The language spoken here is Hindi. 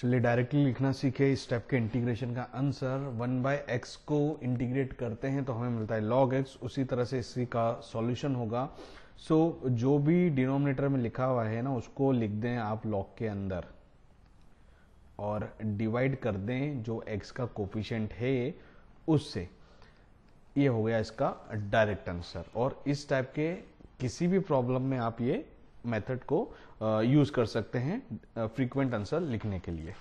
चलिए डायरेक्टली लिखना सीखे इस स्टेप के इंटीग्रेशन का आंसर वन बाय एक्स को इंटीग्रेट करते हैं तो हमें मिलता है लॉग एक्स उसी तरह से इसी का सॉल्यूशन होगा सो so, जो भी डिनोमिनेटर में लिखा हुआ है ना उसको लिख दें आप लॉग के अंदर और डिवाइड कर दें जो एक्स का कोफिशेंट है उससे ये हो गया इसका डायरेक्ट आंसर और इस टाइप के किसी भी प्रॉब्लम में आप ये मेथड को यूज uh, कर सकते हैं फ्रीक्वेंट uh, आंसर लिखने के लिए